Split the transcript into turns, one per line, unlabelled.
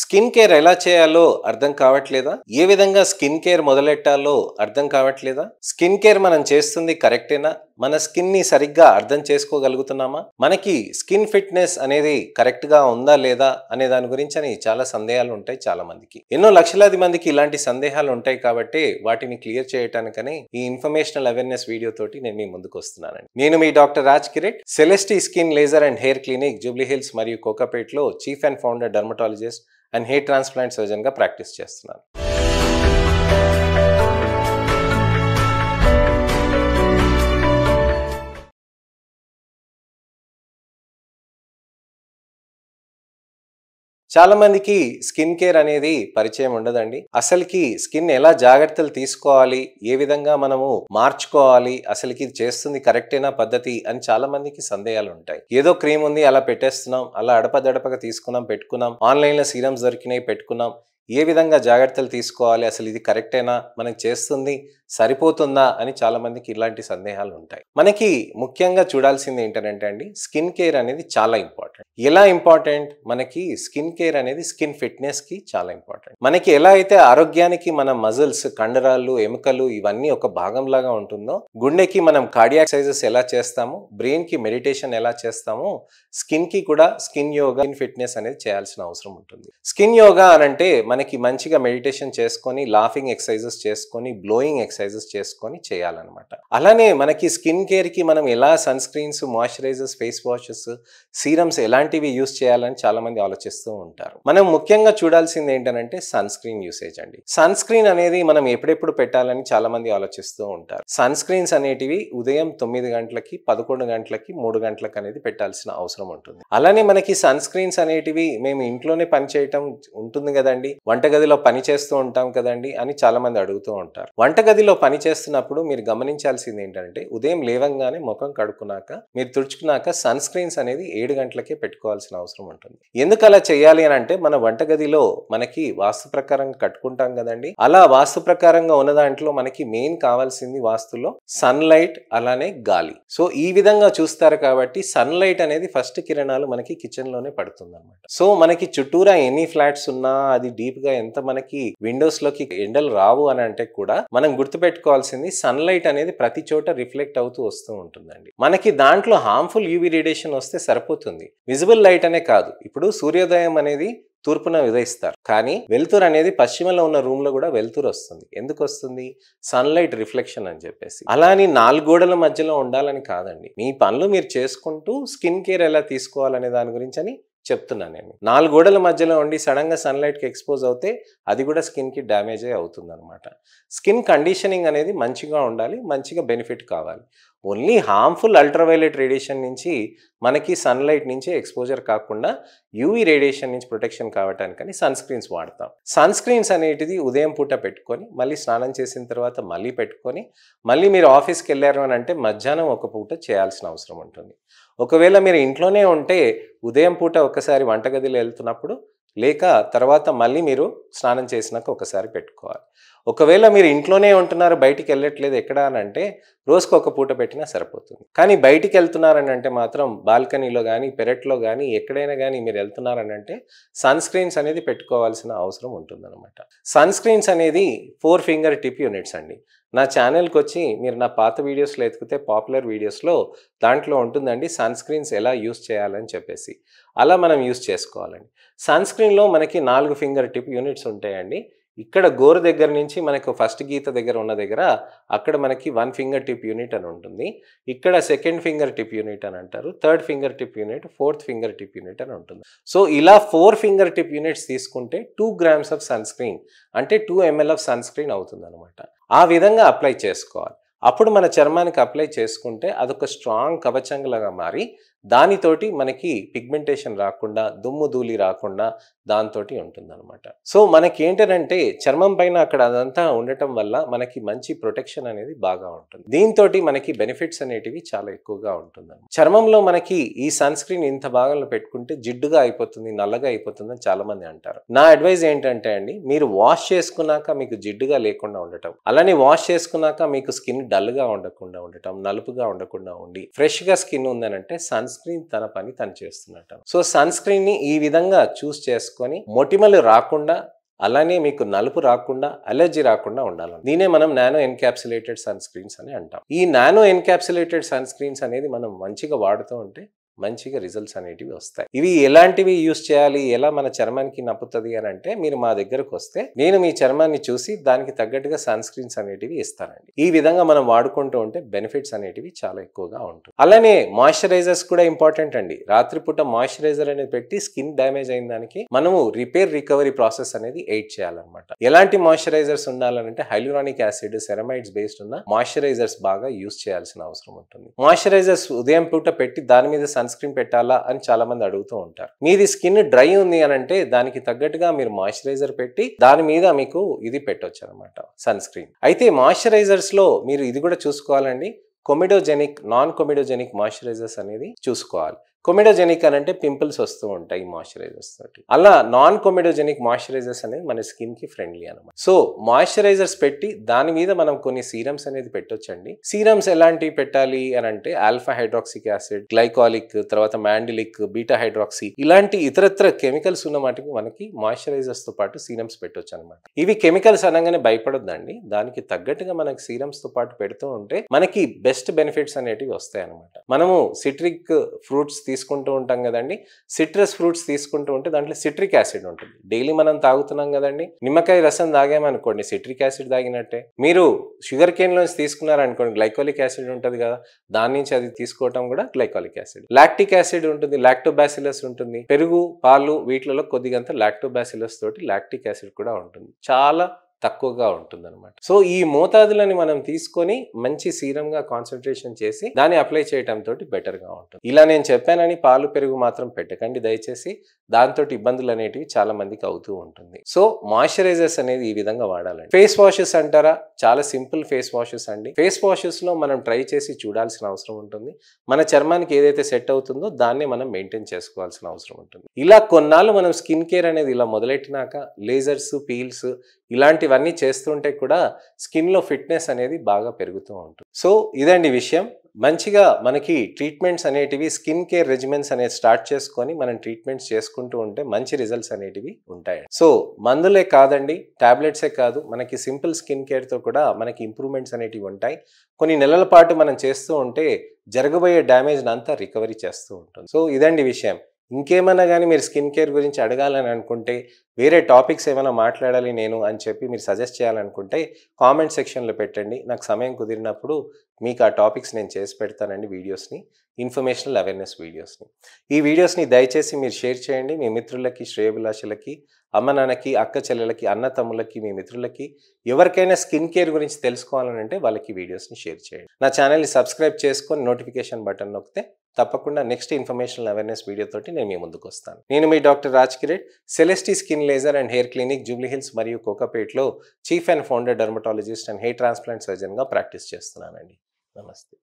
skin care ఎలా చేయాలో అర్థం కావట్లేదా ఏ విధంగా స్కిన్ కేర్ మొదలెట్టాలో అర్థం కావట్లేదా స్కిన్ కేర్ మనం చేస్తుంది కరెక్టేనా మన స్కిన్ని సరిగ్గా అర్థం చేసుకోగలుగుతున్నామా మనకి స్కిన్ ఫిట్నెస్ అనేది కరెక్ట్గా ఉందా లేదా అనే దాని గురించి అని చాలా సందేహాలు ఉంటాయి చాలా మందికి ఎన్నో లక్షలాది మందికి ఇలాంటి సందేహాలు ఉంటాయి కాబట్టి వాటిని క్లియర్ చేయటానికని ఈ ఇన్ఫర్మేషనల్ అవేర్నెస్ వీడియో తోటి నేను మీ ముందుకు వస్తున్నానండి నేను మీ doctor Raj Kireet Celestee skin laser and hair clinic Jubilee Hills మరియు కోకాపేట్లో chief and founder dermatologist and hair transplant సర్జన్గా ప్రాక్టీస్ చేస్తున్నాను చాలా మందికి స్కిన్ కేర్ అనేది పరిచయం ఉండదండి అసలుకి స్కిన్ ఎలా జాగ్రత్తలు తీసుకోవాలి ఏ విధంగా మనము మార్చుకోవాలి అసలుకి చేస్తుంది కరెక్టేనా పద్ధతి అని చాలా మందికి సందేహాలు ఉంటాయి ఏదో క్రీమ్ ఉంది అలా పెట్టేస్తున్నాం అలా అడపదడపగా తీసుకున్నాం పెట్టుకున్నాం ఆన్లైన్ లో సీరమ్స్ దొరికినాయి పెట్టుకున్నాం ఏ విధంగా జాగ్రత్తలు తీసుకోవాలి అసలు ఇది కరెక్టేనా మనం చేస్తుంది సరిపోతుందా అని చాలామందికి ఇలాంటి సందేహాలు ఉంటాయి మనకి ముఖ్యంగా చూడాల్సింది ఏంటంటే అండి స్కిన్ కేర్ అనేది చాలా ఇంపార్టెంట్ ఎలా ఇంపార్టెంట్ మనకి స్కిన్ కేర్ అనేది స్కిన్ ఫిట్నెస్కి చాలా ఇంపార్టెంట్ మనకి ఎలా అయితే ఆరోగ్యానికి మన మజిల్స్ కండరాలు ఎముకలు ఇవన్నీ ఒక భాగంలాగా ఉంటుందో గుండెకి మనం కార్డియాక్సైజెస్ ఎలా చేస్తాము బ్రెయిన్కి మెడిటేషన్ ఎలా చేస్తామో స్కిన్కి కూడా స్కిన్ యోగా స్కిన్ ఫిట్నెస్ అనేది చేయాల్సిన అవసరం ఉంటుంది స్కిన్ యోగా అనంటే మన మనకి మంచిగా మెడిటేషన్ చేసుకొని లాఫింగ్ ఎక్సర్సైజెస్ చేసుకొని బ్లోయింగ్ ఎక్సర్సైజెస్ చేసుకొని చేయాలన్నమాట అలానే మనకి స్కిన్ కేర్కి మనం ఎలా sun screens moisturisers face washes serums ఎలాంటివి యూస్ చేయాలని చాలామంది ఆలోచిస్తూ ఉంటారు మనం ముఖ్యంగా చూడాల్సింది ఏంటంటే సన్ స్క్రీన్ యూసేజ్ అండి సన్ స్క్రీన్ అనేది మనం ఎప్పుడెప్పుడు పెట్టాలని చాలామంది ఆలోచిస్తూ ఉంటారు సన్ స్క్రీన్స్ అనేటివి ఉదయం తొమ్మిది గంటలకి పదకొండు గంటలకి మూడు గంటలకు అనేది పెట్టాల్సిన అవసరం ఉంటుంది అలానే మనకి సన్ స్క్రీన్స్ అనేటివి మేము ఇంట్లోనే పనిచేయటం ఉంటుంది కదండి వంటగదిలో పని చేస్తూ ఉంటాం కదండి అని చాలామంది అడుగుతూ ఉంటారు వంటగదిలో పని చేస్తున్నప్పుడు మీరు గమనించాల్సింది ఏంటంటే ఉదయం లేవంగానే ముఖం కడుక్కున్నాక మీరు తుడుచుకున్నాక సన్ స్క్రీన్స్ అనేది ఏడు గంటలకే పెట్టుకోవాల్సిన అవసరం ఉంటుంది ఎందుకు అలా చేయాలి అని అంటే మన వంటగదిలో మనకి వాస్తు ప్రకారంగా కట్టుకుంటాం కదండి అలా వాస్తు ప్రకారంగా ఉన్న దాంట్లో మనకి మెయిన్ కావాల్సింది వాస్తులో సన్లైట్ అలానే గాలి సో ఈ విధంగా చూస్తారు కాబట్టి సన్లైట్ అనేది ఫస్ట్ కిరణాలు మనకి కిచెన్ లోనే పడుతుంది అనమాట సో మనకి చుట్టూరా ఎన్ని ఫ్లాట్స్ ఉన్నా అది డీప్ గా ఎంత మనకి విండోస్ లోకి ఎండలు రావు అని అంటే కూడా మనం గుర్తుపెట్టుకోవాల్సింది సన్లైట్ అనేది ప్రతి చోట రిఫ్లెక్ట్ అవుతూ వస్తూ ఉంటుందండి మనకి దాంట్లో హార్మ్ఫుల్ యూవీ రేడియేషన్ వస్తే సరిపోతుంది విజిబుల్ లైట్ అనే కాదు ఇప్పుడు సూర్యోదయం అనేది తూర్పున ఉదయిస్తారు కానీ వెలుతురు అనేది పశ్చిమలో ఉన్న రూమ్లో కూడా వెలుతురు వస్తుంది ఎందుకు వస్తుంది సన్లైట్ రిఫ్లెక్షన్ అని చెప్పేసి అలా అని నాలుగు గోడల మధ్యలో ఉండాలని కాదండి మీ పనులు మీరు చేసుకుంటూ స్కిన్ కేర్ ఎలా తీసుకోవాలనే దాని గురించి అని చెప్తున్నాను నేను నాలుగు గోడల మధ్యలో ఉండి సడన్గా సన్లైట్కి ఎక్స్పోజ్ అవుతే అది కూడా స్కిన్కి డ్యామేజ్ అవుతుంది అనమాట స్కిన్ కండిషనింగ్ అనేది మంచిగా ఉండాలి మంచిగా బెనిఫిట్ కావాలి ఓన్లీ హార్మ్ఫుల్ అల్ట్రావైలెట్ రేడియేషన్ నుంచి మనకి సన్లైట్ నుంచి ఎక్స్పోజర్ కాకుండా యూవీ రేడియేషన్ నుంచి ప్రొటెక్షన్ కావటానికని సన్ స్క్రీన్స్ వాడతాం సన్ స్క్రీన్స్ అనేటిది ఉదయం పూట పెట్టుకొని మళ్ళీ స్నానం చేసిన తర్వాత మళ్ళీ పెట్టుకొని మళ్ళీ మీరు ఆఫీస్కి వెళ్ళారు అని అంటే మధ్యాహ్నం ఒక పూట చేయాల్సిన అవసరం ఉంటుంది ఒకవేళ మీరు ఇంట్లోనే ఉంటే ఉదయం పూట ఒకసారి వంటగదిలో వెళ్తున్నప్పుడు లేక తర్వాత మళ్ళీ మీరు స్నానం చేసినాక ఒకసారి పెట్టుకోవాలి ఒకవేళ మీరు ఇంట్లోనే ఉంటున్నారు బయటికి వెళ్ళట్లేదు ఎక్కడ అని అంటే రోజుకు ఒక పూట పెట్టినా సరిపోతుంది కానీ బయటికి వెళ్తున్నారని అంటే మాత్రం బాల్కనీలో కానీ పెరట్లో కానీ ఎక్కడైనా కానీ మీరు వెళ్తున్నారని అంటే సన్ స్క్రీన్స్ అనేది పెట్టుకోవాల్సిన అవసరం ఉంటుందన్నమాట సన్ స్క్రీన్స్ అనేది ఫోర్ ఫింగర్ టిప్ యూనిట్స్ అండి నా ఛానల్కి వచ్చి మీరు నా పాత వీడియోస్లో ఎతికితే పాపులర్ వీడియోస్లో దాంట్లో ఉంటుందండి సన్ స్క్రీన్స్ ఎలా యూస్ చేయాలని చెప్పేసి అలా మనం యూస్ చేసుకోవాలండి సన్ స్క్రీన్లో మనకి నాలుగు ఫింగర్ టిప్ యూనిట్స్ ఉంటాయండి ఇక్కడ గోరు దగ్గర నుంచి మనకు ఫస్ట్ గీత దగ్గర ఉన్న దగ్గర అక్కడ మనకి వన్ ఫింగర్ టిప్ యూనిట్ అని ఉంటుంది ఇక్కడ సెకండ్ ఫింగర్ టిప్ యూనిట్ అని అంటారు third finger tip unit fourth finger tip unit అని ఉంటుంది సో ఇలా ఫోర్ ఫింగర్ టిప్ యూనిట్స్ తీసుకుంటే two grams of sun screen అంటే two ML of sun screen అవుతుంది అనమాట ఆ విధంగా అప్లై చేసుకోవాలి అప్పుడు మన చర్మానికి అప్లై చేసుకుంటే అదొక స్ట్రాంగ్ కవచంలాగా మారి దానితోటి మనకి పిగ్మెంటేషన్ రాకుండా దుమ్ము ధూళి రాకుండా దాంతో ఉంటుందన్నమాట సో మనకి ఏంటంటే చర్మం పైన అక్కడ అదంతా ఉండటం వల్ల మనకి మంచి ప్రొటెక్షన్ అనేది బాగా ఉంటుంది దీంతో మనకి బెనిఫిట్స్ అనేటివి చాలా ఎక్కువగా ఉంటుంది చర్మంలో మనకి ఈ సన్ స్క్రీన్ ఇంత భాగంలో పెట్టుకుంటే జిడ్డుగా అయిపోతుంది నల్లగా అయిపోతుంది చాలా మంది అంటారు నా అడ్వైజ్ ఏంటంటే అండి మీరు వాష్ చేసుకున్నాక మీకు జిడ్డుగా లేకుండా ఉండటం అలానే వాష్ చేసుకున్నాక మీకు స్కిన్ డల్గా ఉండకుండా ఉండటం నలుపుగా ఉండకుండా ఉండి ఫ్రెష్గా స్కిన్ ఉందనంటే సన్ స్క్రీన్ తన పని తను చేస్తున్నట్టు సో సన్ స్క్రీన్ని ఈ విధంగా చూస్ చేసుకొని మొటిమలు రాకుండా అలానే మీకు నలుపు రాకుండా అలర్జీ రాకుండా ఉండాలి దీనే మనం నానో ఎన్క్యాప్సులేటెడ్ సన్ స్క్రీన్స్ అని అంటాం ఈ నానో ఎన్క్యాప్సులేటెడ్ సన్ స్క్రీన్స్ అనేది మనం మంచిగా వాడుతూ ఉంటే మంచిగా రిజల్ట్స్ అనేటివి వస్తాయి ఇవి ఎలాంటివి యూస్ చేయాలి ఎలా మన చర్మానికి నప్పుతుంది అని అంటే మీరు మా దగ్గరకు వస్తే నేను మీ చర్మాన్ని చూసి దానికి తగ్గట్టుగా సన్ స్క్రీన్స్ అనేటివి ఇస్తానండి ఈ విధంగా మనం వాడుకుంటూ ఉంటే బెనిఫిట్స్ అనేటివి చాలా ఎక్కువగా ఉంటుంది అలానే మాయిశ్చరైజర్స్ కూడా ఇంపార్టెంట్ అండి రాత్రిపూట మాయిశ్చరైజర్ అనేది పెట్టి స్కిన్ డ్యామేజ్ అయిన దానికి మనము రిపేర్ రికవరీ ప్రాసెస్ అనేది ఎయిట్ చేయాలన్నమాట ఎలాంటి మాయిశ్చరైజర్స్ ఉండాలంటే హైలురానిక్ యాసిడ్ సెరమైడ్స్ బేస్డ్ ఉన్న మాయిశ్చరైజర్స్ బాగా యూస్ చేయాల్సిన అవసరం ఉంటుంది మాయిశ్చరైజర్స్ ఉదయం పూట పెట్టి దాని మీద సన్ సన్ స్క్రీన్ పెట్టాలా అని చాలా మంది అడుగుతూ ఉంటారు మీది స్కిన్ డ్రై ఉంది అని అంటే దానికి తగ్గట్టుగా మీరు మాయిశ్చరైజర్ పెట్టి దాని మీద మీకు ఇది పెట్టవచ్చు అనమాట సన్ స్క్రీన్ అయితే మాయిశ్చరైజర్స్ లో మీరు ఇది కూడా చూసుకోవాలండి కొమిడోజెనిక్ నాన్ కొమిడోజెనిక్ మాయిశ్చరైజర్స్ అనేది చూసుకోవాలి కొమెడోజెనిక్ అని అంటే పింపుల్స్ వస్తూ ఉంటాయి మాయిశ్చరైజర్స్ తోటి అలా నాన్ కొమెడోజెనిక్ మాయిశ్చరైజర్స్ అనేది మన స్కిన్ కి ఫ్రెండ్లీ అనమాట సో మాయిశ్చరైజర్స్ పెట్టి దాని మీద మనం కొన్ని సీరమ్స్ అనేది పెట్టొచ్చండి సీరమ్స్ ఎలాంటివి పెట్టాలి అని అంటే ఆల్ఫా హైడ్రాక్సిక్ యాసిడ్ గ్లైకాలిక్ తర్వాత మ్యాండిలిక్ బీటా హైడ్రాక్సీ ఇలాంటి ఇతరత్ర కెమికల్స్ ఉన్న వాటికి మనకి మాయిశ్చరైజర్స్తో పాటు సీరమ్స్ పెట్టొచ్చు అనమాట ఇవి కెమికల్స్ అనగానే భయపడొద్దండి దానికి తగ్గట్టుగా మనకి సీరమ్స్ తో పాటు పెడుతూ ఉంటే మనకి బెస్ట్ బెనిఫిట్స్ అనేటివి వస్తాయి అనమాట మనము సిట్రిక్ ఫ్రూట్స్ తీసుకు తీసుకుంటూ ఉంటాం కదండి సిట్రస్ ఫ్రూట్స్ తీసుకుంటూ ఉంటే దాంట్లో సిట్రిక్ యాసిడ్ ఉంటుంది డైలీ మనం తాగుతున్నాం కదండి నిమ్మకాయ రసం తాగామనుకోండి సిట్రిక్ యాసిడ్ తాగినట్టే మీరు షుగర్ కేన్లోంచి తీసుకున్నారనుకోండి గ్లైకోలిక్ యాసిడ్ ఉంటుంది కదా దాని నుంచి అది తీసుకోవటం కూడా గ్లైకోలిక్ యాసిడ్ లాక్టిక్ యాసిడ్ ఉంటుంది లాక్టోబాసిలస్ ఉంటుంది పెరుగు పాలు వీటిలలో కొద్దిగంత లాక్టోబాసిలస్ తోటి లాక్టిక్ యాసిడ్ కూడా ఉంటుంది చాలా తక్కువగా ఉంటుందన్నమాట సో ఈ మోతాదులని మనం తీసుకొని మంచి సీరంగా కాన్సన్ట్రేషన్ చేసి దాన్ని అప్లై చేయడం తోటి బెటర్గా ఉంటుంది ఇలా నేను చెప్పానని పాలు పెరుగు మాత్రం పెట్టకండి దయచేసి దాంతో ఇబ్బందులు అనేటివి చాలా మందికి అవుతూ ఉంటుంది సో మాయిశ్చరైజర్స్ అనేది ఈ విధంగా వాడాలండి ఫేస్ వాషెస్ అంటారా చాలా సింపుల్ ఫేస్ వాషెస్ అండి ఫేస్ వాషెస్లో మనం ట్రై చేసి చూడాల్సిన అవసరం ఉంటుంది మన చర్మానికి ఏదైతే సెట్ అవుతుందో దాన్ని మనం మెయింటైన్ చేసుకోవాల్సిన అవసరం ఉంటుంది ఇలా కొన్నాళ్ళు మనం స్కిన్ కేర్ అనేది ఇలా మొదలెట్టినాక లేజర్స్ పీల్స్ ఇలాంటి ఇవన్నీ చేస్తుంటే కూడా స్కిన్లో ఫిట్నెస్ అనేది బాగా పెరుగుతూ ఉంటుంది సో ఇదండి విషయం మంచిగా మనకి ట్రీట్మెంట్స్ అనేటివి స్కిన్ కేర్ రెజిమెంట్స్ అనేది స్టార్ట్ చేసుకొని మనం ట్రీట్మెంట్స్ చేసుకుంటూ ఉంటే మంచి రిజల్ట్స్ అనేటివి ఉంటాయి సో మందులే కాదండి ట్యాబ్లెట్సే కాదు మనకి సింపుల్ స్కిన్ కేర్తో కూడా మనకి ఇంప్రూవ్మెంట్స్ అనేటివి ఉంటాయి కొన్ని నెలల పాటు మనం చేస్తూ ఉంటే జరగబోయే డ్యామేజ్ని అంతా రికవరీ చేస్తూ ఉంటుంది సో ఇదండి విషయం ఇంకేమన్నా కానీ మీరు స్కిన్ కేర్ గురించి అడగాలని అనుకుంటే వేరే టాపిక్స్ ఏమైనా మాట్లాడాలి నేను అని చెప్పి మీరు సజెస్ట్ చేయాలనుకుంటే కామెంట్ సెక్షన్లో పెట్టండి నాకు సమయం కుదిరినప్పుడు మీకు ఆ టాపిక్స్ నేను చేసి పెడతానండి వీడియోస్ని ఇన్ఫర్మేషనల్ అవేర్నెస్ వీడియోస్ని ఈ వీడియోస్ని దయచేసి మీరు షేర్ చేయండి మీ మిత్రులకి శ్రేయభిలాషులకి అమ్మ నాన్నకి అక్క చెల్లెలకి అన్న తమ్ములకి మీ మిత్రులకి ఎవరికైనా స్కిన్ కేర్ గురించి తెలుసుకోవాలని అంటే వాళ్ళకి వీడియోస్ని షేర్ చేయండి నా ఛానల్ని సబ్స్క్రైబ్ చేసుకొని నోటిఫికేషన్ బటన్ నొక్కితే తప్పకుండా నెక్స్ట్ ఇన్ఫర్మేషనల్ అవేర్నెస్ వీడియోతోటి నేను మీ ముందుకు వస్తాను నేను మీ doctor Raj Kireet Celestee skin laser and hair clinic Hills మరియు కోకపేట్లో chief and founder dermatologist and hair transplant సర్జన్గా ప్రాక్టీస్ చేస్తున్నానండి నమస్తే